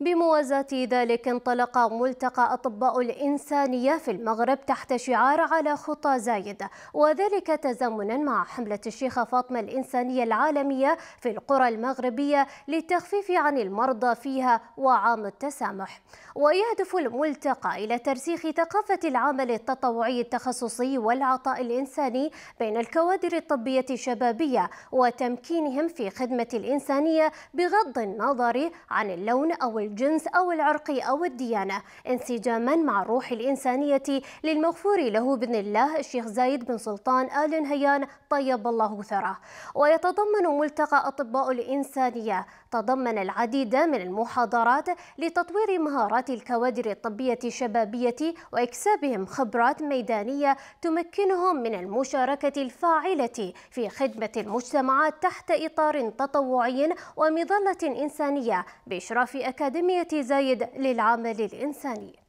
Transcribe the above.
بموازاة ذلك انطلق ملتقى أطباء الإنسانية في المغرب تحت شعار على خطى زايد وذلك تزامنا مع حملة الشيخة فاطمة الإنسانية العالمية في القرى المغربية للتخفيف عن المرضى فيها وعام التسامح ويهدف الملتقى إلى ترسيخ ثقافة العمل التطوعي التخصصي والعطاء الإنساني بين الكوادر الطبية الشبابية وتمكينهم في خدمة الإنسانية بغض النظر عن اللون أو الجنس أو العرق أو الديانة انسجاما مع الروح الإنسانية للمغفور له بإذن الله الشيخ زايد بن سلطان آل نهيان طيب الله ثراه ويتضمن ملتقى أطباء الإنسانية تضمن العديد من المحاضرات لتطوير مهارات الكوادر الطبية الشبابية وإكسابهم خبرات ميدانية تمكنهم من المشاركة الفاعلة في خدمة المجتمعات تحت إطار تطوعي ومظلة إنسانية بإشراف أكاديمية أكاديمية زايد للعمل الإنساني